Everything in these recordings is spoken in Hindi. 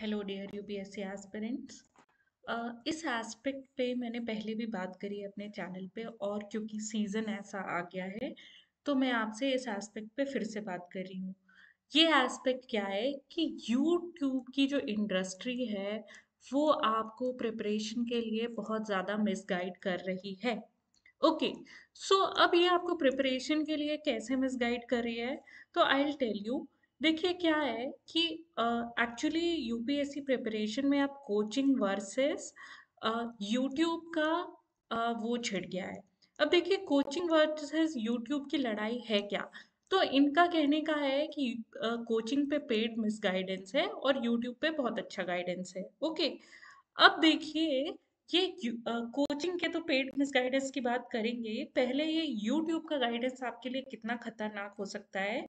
हेलो डियर यूपीएससी एस्पिरेंट्स इस एस्पेक्ट पे मैंने पहले भी बात करी अपने चैनल पे और क्योंकि सीज़न ऐसा आ गया है तो मैं आपसे इस एस्पेक्ट पे फिर से बात कर रही हूँ ये एस्पेक्ट क्या है कि यूट्यूब की जो इंडस्ट्री है वो आपको प्रिपरेशन के लिए बहुत ज़्यादा मिसगाइड कर रही है ओके okay, सो so अब ये आपको प्रिपरेशन के लिए कैसे मिसगाइड कर रही है तो आई टेल यू देखिए क्या है कि एक्चुअली यूपीएससी प्रिपरेशन में आप कोचिंग वर्सेस यूट्यूब का अ, वो छिड़ गया है अब देखिए कोचिंग वर्सेस यूट्यूब की लड़ाई है क्या तो इनका कहने का है कि कोचिंग पे पेड मिसगाइडेंस है और यूट्यूब पे बहुत अच्छा गाइडेंस है ओके अब देखिए ये कोचिंग के तो पेड मिसगाइडेंस की बात करेंगे पहले ये यूट्यूब का गाइडेंस आपके लिए कितना खतरनाक हो सकता है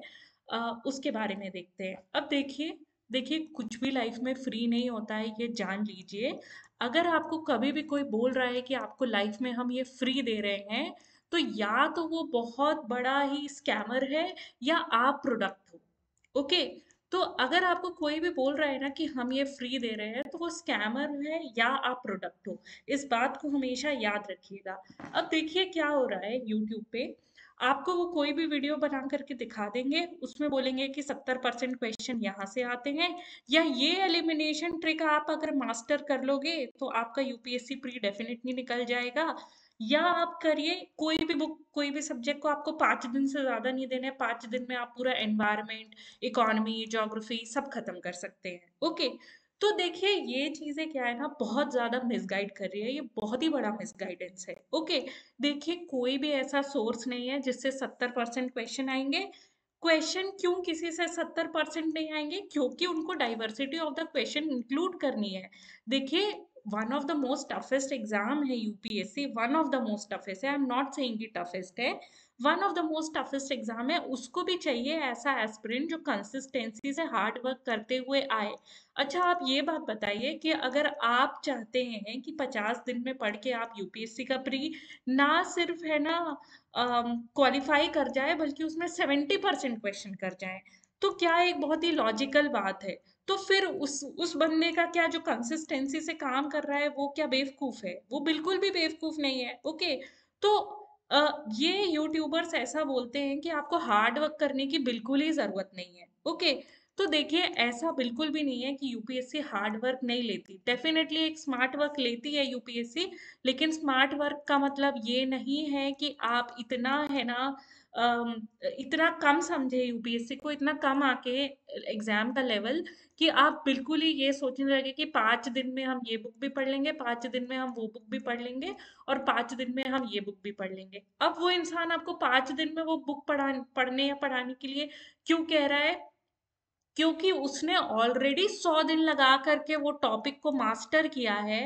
उसके बारे में देखते हैं अब देखिए देखिए कुछ भी लाइफ में फ्री नहीं होता है ये जान लीजिए अगर आपको कभी भी कोई बोल रहा है कि आपको लाइफ में हम ये फ्री दे रहे हैं तो या तो वो बहुत बड़ा ही स्कैमर है या आप प्रोडक्ट हो ओके तो अगर आपको कोई भी बोल रहा है ना कि हम ये फ्री दे रहे हैं तो वो स्कैमर है या आप प्रोडक्ट हो इस बात को हमेशा याद रखिएगा अब देखिए क्या हो रहा है यूट्यूब पे आपको वो कोई भी वीडियो बना करके दिखा देंगे उसमें बोलेंगे कि सत्तर परसेंट क्वेश्चन यहाँ से आते हैं या ये एलिमिनेशन ट्रिक आप अगर मास्टर कर लोगे तो आपका यूपीएससी प्री डेफिनेटली निकल जाएगा या आप करिए कोई भी बुक कोई भी सब्जेक्ट को आपको पाँच दिन से ज़्यादा नहीं देना है पाँच दिन में आप पूरा एनवायरमेंट इकोनॉमी जोग्राफी सब खत्म कर सकते हैं ओके okay. तो देखिए ये चीजें क्या है ना बहुत ज्यादा मिसगाइड कर रही है ये बहुत ही बड़ा मिसगाइडेंस है ओके देखिए कोई भी ऐसा सोर्स नहीं है जिससे सत्तर परसेंट क्वेश्चन आएंगे क्वेश्चन क्यों किसी से सत्तर परसेंट नहीं आएंगे क्योंकि उनको diversity of the question include करनी है देखिए one of the most toughest exam है UPSC one of the most toughest है आई एम नॉट सेइंग कि टफेस्ट है one of the most toughest exam है उसको भी चाहिए ऐसा एस्पिरेंट जो कंसिस्टेंसी से हार्ड वर्क करते हुए आए अच्छा आप ये बात बताइए कि अगर आप चाहते हैं कि 50 दिन में पढ़ के आप यूपीएससी का प्री ना सिर्फ है ना क्वालिफाई कर जाए बल्कि उसमें 70 परसेंट क्वेश्चन कर जाए तो क्या एक बहुत ही लॉजिकल बात है तो फिर उस उस बंदे का क्या जो कंसिस्टेंसी से काम कर रहा है वो क्या बेवकूफ़ है वो बिल्कुल भी बेवकूफ़ नहीं है ओके तो ये यूट्यूबर्स ऐसा बोलते हैं कि आपको हार्ड वर्क करने की बिल्कुल ही जरूरत नहीं है ओके तो देखिए ऐसा बिल्कुल भी नहीं है कि यूपीएससी हार्ड वर्क नहीं लेती डेफिनेटली एक स्मार्ट वर्क लेती है यूपीएससी लेकिन स्मार्ट वर्क का मतलब ये नहीं है कि आप इतना है ना इतना कम समझे यूपीएससी को इतना कम आके एग्जाम का लेवल कि आप बिल्कुल ही ये सोचने लगे कि पांच दिन में हम ये बुक भी पढ़ लेंगे पांच दिन में हम वो बुक भी पढ़ लेंगे और पांच दिन में हम ये बुक भी पढ़ लेंगे अब वो इंसान आपको पांच दिन में वो बुक पढ़ा पढ़ने या पढ़ाने के लिए क्यों कह रहा है क्योंकि उसने ऑलरेडी सौ दिन लगा करके वो टॉपिक को मास्टर किया है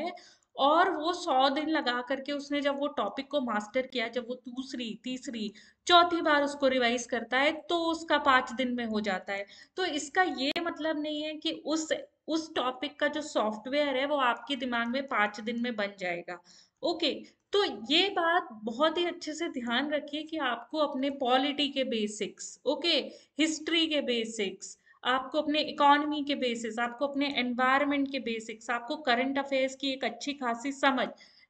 और वो सौ दिन लगा करके उसने जब वो टॉपिक को मास्टर किया जब वो दूसरी तीसरी चौथी बार उसको रिवाइज करता है तो उसका पाँच दिन में हो जाता है तो इसका ये मतलब नहीं है कि उस उस टॉपिक का जो सॉफ्टवेयर है वो आपके दिमाग में पाँच दिन में बन जाएगा ओके तो ये बात बहुत ही अच्छे से ध्यान रखिए कि आपको अपने पॉलिटी के बेसिक्स ओके हिस्ट्री के बेसिक्स आपको अपने इकोनॉमी के बेसिस आपको अपने एनवायरनमेंट के बेसिक्स आपको करंट अफेयर्स की एक अच्छी खासी समझ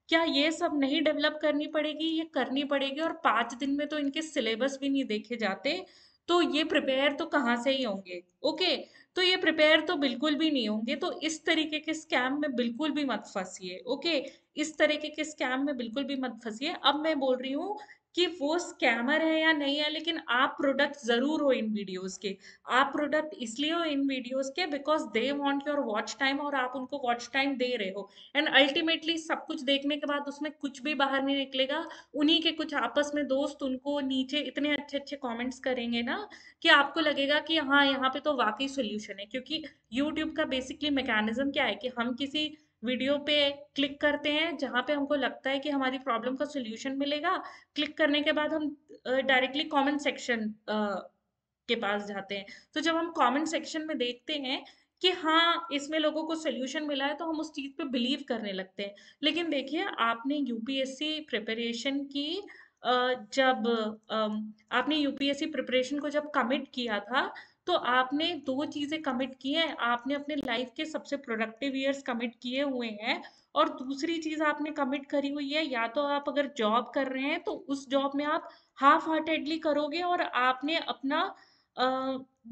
क्या ये सब नहीं डेवलप करनी पड़ेगी ये करनी पड़ेगी और पाँच दिन में तो इनके सिलेबस भी नहीं देखे जाते तो ये प्रिपेयर तो कहाँ से ही होंगे ओके तो ये प्रिपेयर तो बिल्कुल भी नहीं होंगे तो इस तरीके के स्कैम में बिल्कुल भी मत फंसिए ओके इस तरीके के स्कैम में बिल्कुल भी मत फंसिए अब मैं बोल रही हूँ कि वो स्कैमर है या नहीं है लेकिन आप प्रोडक्ट ज़रूर हो इन वीडियोस के आप प्रोडक्ट इसलिए हो इन वीडियोस के because they want your watch time और आप उनको वॉच टाइम दे रहे हो एंड अल्टीमेटली सब कुछ देखने के बाद उसमें कुछ भी बाहर नहीं निकलेगा उन्हीं के कुछ आपस में दोस्त उनको नीचे इतने अच्छे अच्छे कॉमेंट्स करेंगे ना कि आपको लगेगा कि हाँ यहाँ पे तो वाकई सोल्यूशन है क्योंकि यूट्यूब का बेसिकली मैकेनिज्म क्या है कि हम किसी वीडियो पे क्लिक करते हैं जहाँ पे हमको लगता है कि हमारी प्रॉब्लम का सोल्यूशन मिलेगा क्लिक करने के बाद हम डायरेक्टली कॉमेंट सेक्शन के पास जाते हैं तो जब हम कॉमेंट सेक्शन में देखते हैं कि हाँ इसमें लोगों को सोल्यूशन मिला है तो हम उस चीज़ पे बिलीव करने लगते हैं लेकिन देखिए आपने यूपीएससी प्रिपरेशन की जब आपने यूपीएससी प्रिपरेशन को जब कमिट किया था तो आपने दो चीजें कमिट की हैं आपने अपने लाइफ के सबसे प्रोडक्टिव ईयर्स कमिट किए हुए हैं और दूसरी चीज आपने कमिट करी हुई है या तो आप अगर जॉब कर रहे हैं तो उस जॉब में आप हाफ हार्टेडली करोगे और आपने अपना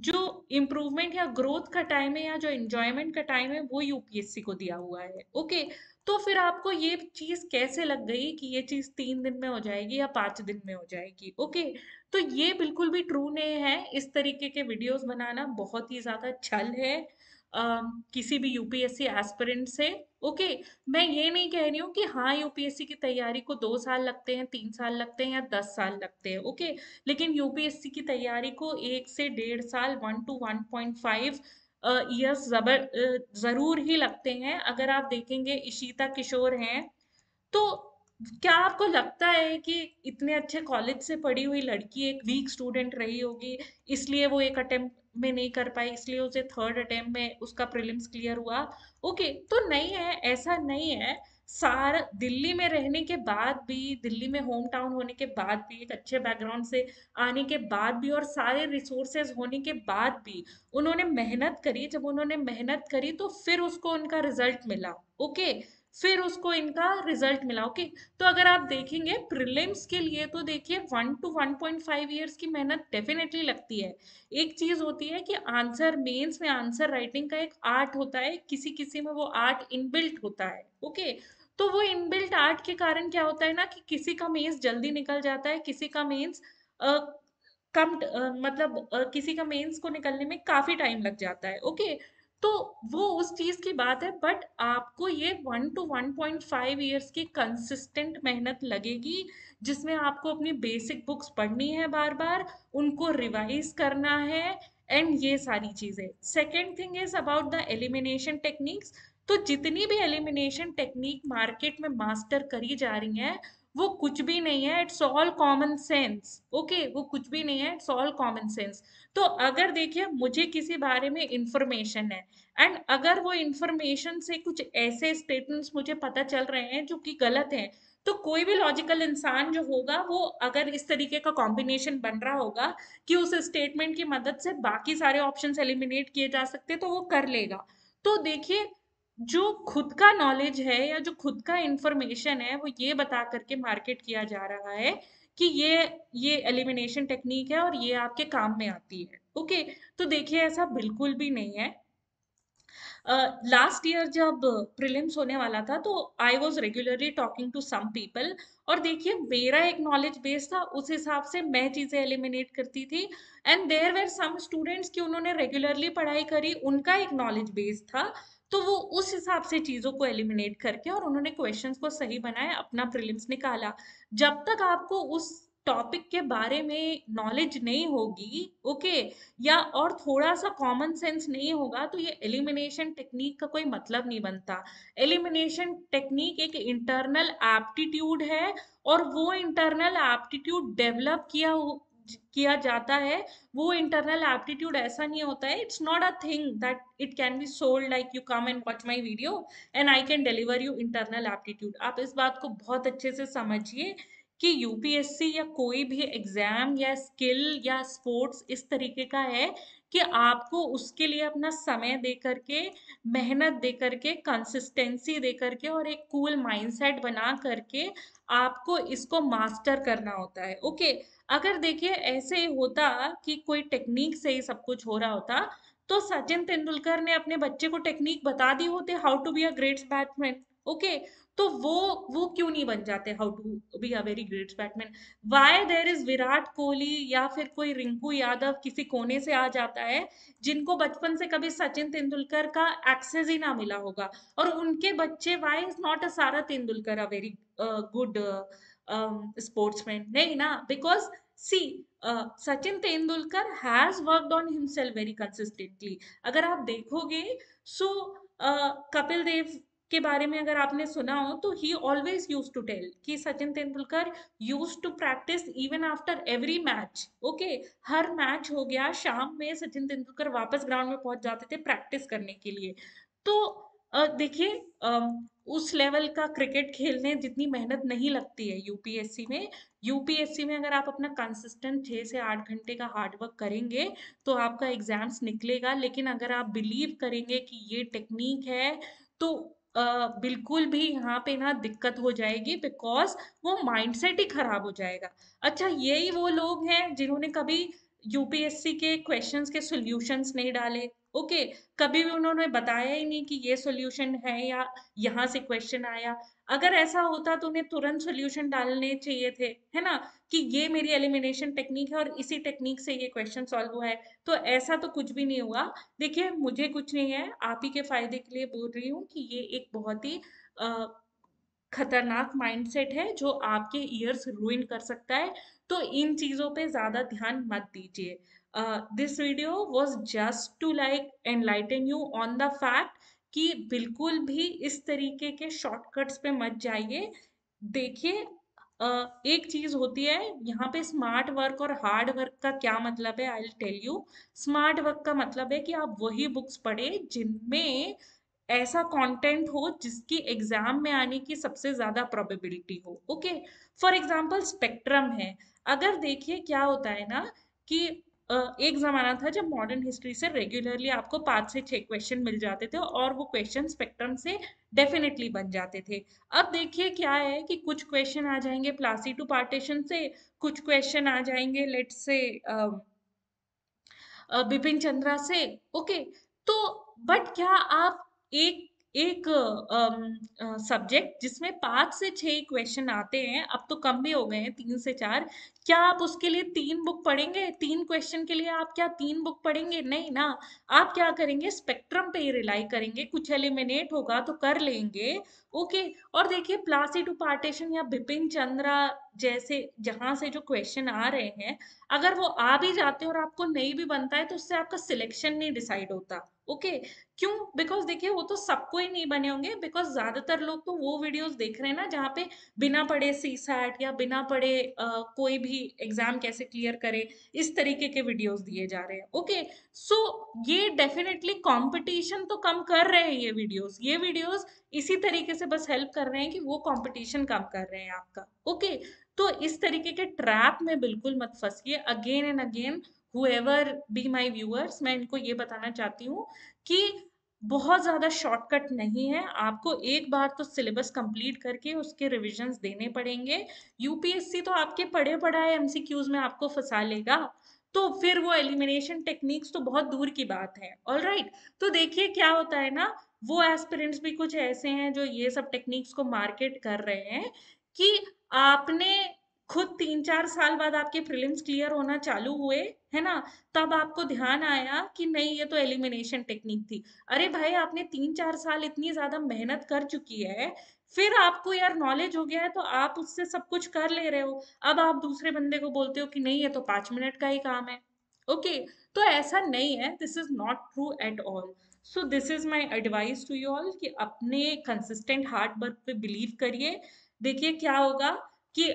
जो इम्प्रूवमेंट या ग्रोथ का टाइम है या जो एंजॉयमेंट का टाइम है वो यूपीएससी को दिया हुआ है ओके okay, तो फिर आपको ये चीज़ कैसे लग गई कि ये चीज़ तीन दिन में हो जाएगी या पाँच दिन में हो जाएगी ओके तो ये बिल्कुल भी ट्रू नहीं है इस तरीके के वीडियोस बनाना बहुत ही ज़्यादा छल है आ, किसी भी यूपीएससी एस्पिरेंट से ओके मैं ये नहीं कह रही हूँ कि हाँ यूपीएससी की तैयारी को दो साल लगते हैं तीन साल लगते हैं या दस साल लगते हैं ओके लेकिन यूपीएससी की तैयारी को एक से डेढ़ साल one two one point five years जबर जरूर ही लगते हैं अगर आप देखेंगे इशिता किशोर हैं तो क्या आपको लगता है कि इतने अच्छे कॉलेज से पढ़ी हुई लड़की एक वीक स्टूडेंट रही होगी इसलिए वो एक अटेम्प्ट में नहीं कर पाई इसलिए उसे थर्ड अटेम्प्ट में उसका प्रीलिम्स क्लियर हुआ ओके तो नहीं है ऐसा नहीं है सार दिल्ली में रहने के बाद भी दिल्ली में होम टाउन होने के बाद भी एक अच्छे बैकग्राउंड से आने के बाद भी और सारे रिसोर्सेज होने के बाद भी उन्होंने मेहनत करी जब उन्होंने मेहनत करी तो फिर उसको उनका रिजल्ट मिला ओके okay? फिर उसको इनका रिजल्ट मिला ओके तो अगर आप देखेंगे प्रिलिम्स के लिए तो देखिए one two one point five years की मेहनत डेफिनेटली लगती है एक चीज होती है कि आंसर मेंस में आंसर राइटिंग का एक आर्ट होता है किसी किसी में वो आर्ट इनबिल्ट होता है ओके तो वो इनबिल्ट आर्ट के कारण क्या होता है ना कि किसी का मेन्स जल्दी निकल जाता है किसी का मेन्स कम मतलब किसी का मेन्स को निकलने में काफी टाइम लग जाता है ओके तो वो उस चीज की बात है बट आपको ये one two one point five years की कंसिस्टेंट मेहनत लगेगी जिसमें आपको अपनी बेसिक बुक्स पढ़नी है बार बार उनको रिवाइज करना है एंड ये सारी चीजें second thing is about the elimination techniques तो जितनी भी एलिमिनेशन टेक्निक मार्केट में मास्टर करी जा रही हैं वो कुछ भी नहीं है it's all common sense okay वो कुछ भी नहीं है इट्स ऑल कॉमन सेंस तो अगर देखिए मुझे किसी बारे में इंफॉर्मेशन है एंड अगर वो इंफॉर्मेशन से कुछ ऐसे स्टेटमेंट्स मुझे पता चल रहे हैं जो कि गलत हैं तो कोई भी लॉजिकल इंसान जो होगा वो अगर इस तरीके का कॉम्बिनेशन बन रहा होगा कि उस स्टेटमेंट की मदद से बाकी सारे ऑप्शंस एलिमिनेट किए जा सकते तो वो कर लेगा तो देखिए जो खुद का नॉलेज है या जो खुद का इंफॉर्मेशन है वो ये बता करके मार्केट किया जा रहा है कि ये ये एलिमिनेशन टेक्निक है और ये आपके काम में आती है ओके तो देखिए ऐसा बिल्कुल भी नहीं है लास्ट uh, ईयर जब प्रिलिम्स होने वाला था तो I was regularly talking to some people और देखिए मेरा एक नॉलेज बेस था उस हिसाब से मैं चीज़ें एलिमिनेट करती थी and there were some students की उन्होंने रेगुलरली पढ़ाई करी उनका एक नॉलेज बेस था तो वो उस हिसाब से चीज़ों को एलिमिनेट करके और उन्होंने क्वेश्चंस को सही बनाया अपना प्रिलिम्स निकाला जब तक आपको उस टॉपिक के बारे में नॉलेज नहीं होगी ओके या और थोड़ा सा कॉमन सेंस नहीं होगा तो ये एलिमिनेशन टेक्निक का कोई मतलब नहीं बनता एलिमिनेशन टेक्निक एक इंटरनल एप्टीट्यूड है और वो इंटरनल एप्टीट्यूड डेवलप किया किया जाता है वो इंटरनल एप्टीट्यूड ऐसा नहीं होता है it's not a thing that it can be sold like you come and watch my video and I can deliver you internal aptitude आप इस बात को बहुत अच्छे से समझिए कि यूपीएससी या कोई भी एग्जाम या स्किल या स्पोर्ट्स इस तरीके का है कि आपको उसके लिए अपना समय दे करके मेहनत दे करके कंसिस्टेंसी दे करके और एक कूल माइंडसेट बना करके आपको इसको मास्टर करना होता है ओके अगर देखिए ऐसे होता कि कोई टेक्निक से ही सब कुछ हो रहा होता तो सचिन तेंदुलकर ने अपने बच्चे को टेक्निक बता दी होती how to be a great batsman okay okay, तो वो वो क्यों नहीं बन जाते how to be a very great batsman why there is Virat Kohli या फिर कोई रिंकू यादव किसी कोने से आ जाता है जिनको बचपन से कभी सचिन तेंदुलकर का एक्सेस ही ना मिला होगा और उनके बच्चे Y is not a Sara Tendulkar a very good sportsman नहीं ना because see Sachin Tendulkar has worked on himself very consistently अगर आप देखोगे सो so, uh, कपिल देव के बारे में अगर आपने सुना हो तो he always use to tell कि Sachin Tendulkar use to practice even after every match okay हर मैच हो गया शाम में सचिन तेंदुलकर वापस ग्राउंड में पहुंच जाते थे प्रैक्टिस करने के लिए तो देखिए उस लेवल का क्रिकेट खेलने जितनी मेहनत नहीं लगती है यूपीएससी में यूपीएससी में अगर आप अपना कंसिस्टेंट छः से आठ घंटे का हार्डवर्क करेंगे तो आपका एग्जाम्स निकलेगा लेकिन अगर आप बिलीव करेंगे कि ये टेक्निक है तो बिल्कुल भी यहाँ पे ना दिक्कत हो जाएगी बिकॉज वो माइंडसेट ही खराब हो जाएगा अच्छा यही वो लोग हैं जिन्होंने कभी यूपीएससी के क्वेश्चंस के सॉल्यूशंस नहीं डाले ओके okay, कभी भी उन्होंने बताया ही नहीं कि ये सॉल्यूशन है या यहाँ से क्वेश्चन आया अगर ऐसा होता तो उन्हें तुरंत सॉल्यूशन डालने चाहिए थे है ना कि ये मेरी एलिमिनेशन टेक्निक है और इसी टेक्निक से ये क्वेश्चन सॉल्व हुआ है तो ऐसा तो कुछ भी नहीं हुआ देखिए मुझे कुछ नहीं है आप ही के फायदे के लिए बोल रही हूँ कि ये एक बहुत ही खतरनाक माइंडसेट है जो आपके ईयर्स रुइन कर सकता है तो इन चीज़ों पे ज़्यादा ध्यान मत दीजिए this video was just to like enlighten you on the fact कि बिल्कुल भी इस तरीके के शॉर्टकट्स पे मत जाइए देखिए एक चीज होती है यहाँ पे स्मार्ट वर्क और हार्ड वर्क का क्या मतलब है I tell you smart work का मतलब है कि आप वही बुक्स पढ़े जिनमें ऐसा कंटेंट हो जिसकी एग्जाम में आने की सबसे ज्यादा प्रोबेबिलिटी हो ओके फॉर एग्जांपल स्पेक्ट्रम है अगर देखिए क्या होता है ना कि एक ज़माना था जब मॉडर्न हिस्ट्री से रेगुलरली आपको पाँच से छह क्वेश्चन मिल जाते थे और वो क्वेश्चन स्पेक्ट्रम से डेफिनेटली बन जाते थे अब देखिए क्या है कि कुछ क्वेश्चन आ जाएंगे प्लासी टू पार्टीशन से कुछ क्वेश्चन आ जाएंगे लेट से बिपिन चंद्रा से ओके तो बट क्या आप एक एक सब्जेक्ट जिसमें पाँच से छह क्वेश्चन आते हैं अब तो कम भी हो गए हैं तीन से चार क्या आप उसके लिए तीन बुक पढ़ेंगे तीन क्वेश्चन के लिए आप क्या तीन बुक पढ़ेंगे नहीं ना आप क्या करेंगे स्पेक्ट्रम पे ही रिलाई करेंगे कुछ एलिमिनेट होगा तो कर लेंगे ओके okay. और देखिए टू पार्टीशन या बिपिन चंद्रा जैसे जहां से जो क्वेश्चन आ रहे हैं अगर वो आ भी जाते हैं और आपको नहीं भी बनता है तो उससे आपका सिलेक्शन नहीं डिसाइड होता ओके okay. क्यों बिकॉज देखिए वो तो सबको ही नहीं बने होंगे बिकॉज ज्यादातर लोग तो वो वीडियोस देख रहे हैं ना जहाँ पे बिना पढ़े सी सैट या बिना पढ़े कोई भी एग्जाम कैसे क्लियर करे इस तरीके के वीडियोस दिए जा रहे हैं ओके सो ये डेफिनेटली कॉम्पिटिशन तो कम कर रहे हैं ये वीडियोज ये वीडियोज इसी तरीके से बस हेल्प कर रहे हैं कि वो कंपटीशन कम कर रहे हैं आपका ओके तो इस तरीके के ट्रैप में बिल्कुल मत फंसिए again and again however be my viewers मैं इनको ये बताना चाहती हूँ कि बहुत ज़्यादा शॉर्टकट नहीं है आपको एक बार तो सिलेबस कंप्लीट करके उसके रिविजन्स देने पड़ेंगे यूपीएससी तो आपके पढ़े पढ़ाए एमसीक्यूज में आपको फंसा लेगा तो फिर वो एलिमिनेशन टेक्निक्स तो बहुत दूर की बात है ऑल राइट right. तो देखिए क्या होता है ना वो एस्पिरेंट्स भी कुछ ऐसे हैं जो ये सब टेक्निक्स को मार्केट कर रहे हैं कि आपने खुद तीन चार साल बाद आपके प्रिलिम्स क्लियर होना चालू हुए है ना तब आपको ध्यान आया कि नहीं ये तो एलिमिनेशन टेक्निक थी अरे भाई आपने तीन चार साल इतनी ज्यादा मेहनत कर चुकी है फिर आपको यार नॉलेज हो गया है तो आप उससे सब कुछ कर ले रहे हो अब आप दूसरे बंदे को बोलते हो कि नहीं ये तो पांच मिनट का ही काम है ओके okay, तो ऐसा नहीं है this is not true at all so this is my advice to you all कि अपने कंसिस्टेंट हार्ड वर्क पे बिलीव करिए देखिए क्या होगा कि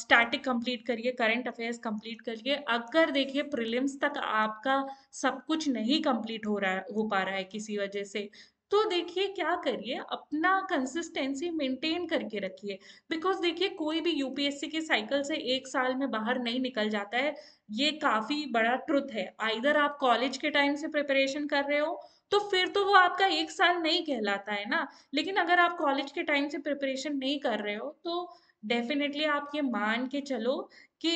स्टैटिक कंप्लीट करिए करंट अफेयर्स कंप्लीट करिए अगर देखिए प्रीलिम्स तक आपका सब कुछ नहीं कंप्लीट हो रहा है हो पा रहा है किसी वजह से तो देखिए क्या करिए अपना कंसिस्टेंसी मेंटेन करके रखिए बिकॉज देखिए कोई भी यूपीएससी के साइकिल से एक साल में बाहर नहीं निकल जाता है ये काफ़ी बड़ा ट्रुथ है आइधर आप कॉलेज के टाइम से प्रिपरेशन कर रहे हो तो फिर तो वो आपका एक साल नहीं कहलाता है ना लेकिन अगर आप कॉलेज के टाइम से प्रिपरेशन नहीं कर रहे हो तो डेफिनेटली आप ये मान के चलो कि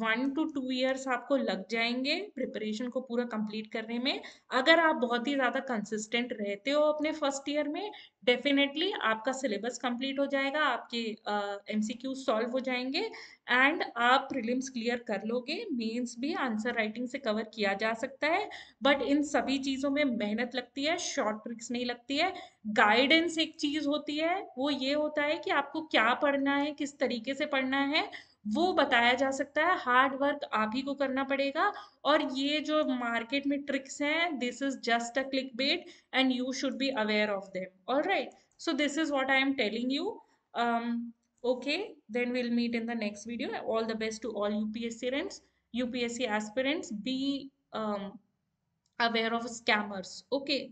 वन टू टू इयर्स आपको लग जाएंगे प्रिपरेशन को पूरा कंप्लीट करने में अगर आप बहुत ही ज़्यादा कंसिस्टेंट रहते हो अपने फर्स्ट ईयर में डेफिनेटली आपका सिलेबस कंप्लीट हो जाएगा आपके एम सी क्यू सॉल्व हो जाएंगे एंड आप प्रिलिम्स क्लियर कर लोगे मेंस भी आंसर राइटिंग से कवर किया जा सकता है बट इन सभी चीज़ों में मेहनत लगती है शॉर्ट ट्रिक्स नहीं लगती है गाइडेंस एक चीज़ होती है वो ये होता है कि आपको क्या पढ़ना है किस तरीके से पढ़ना है वो बताया जा सकता है हार्ड वर्क आप ही को करना पड़ेगा और ये जो मार्केट में ट्रिक्स हैं this is just a click bait and you should be aware of them all right so this is what I am telling you okay then we'll meet in the next video all the best to all UPSC rents UPSC aspirants be aware of scammers okay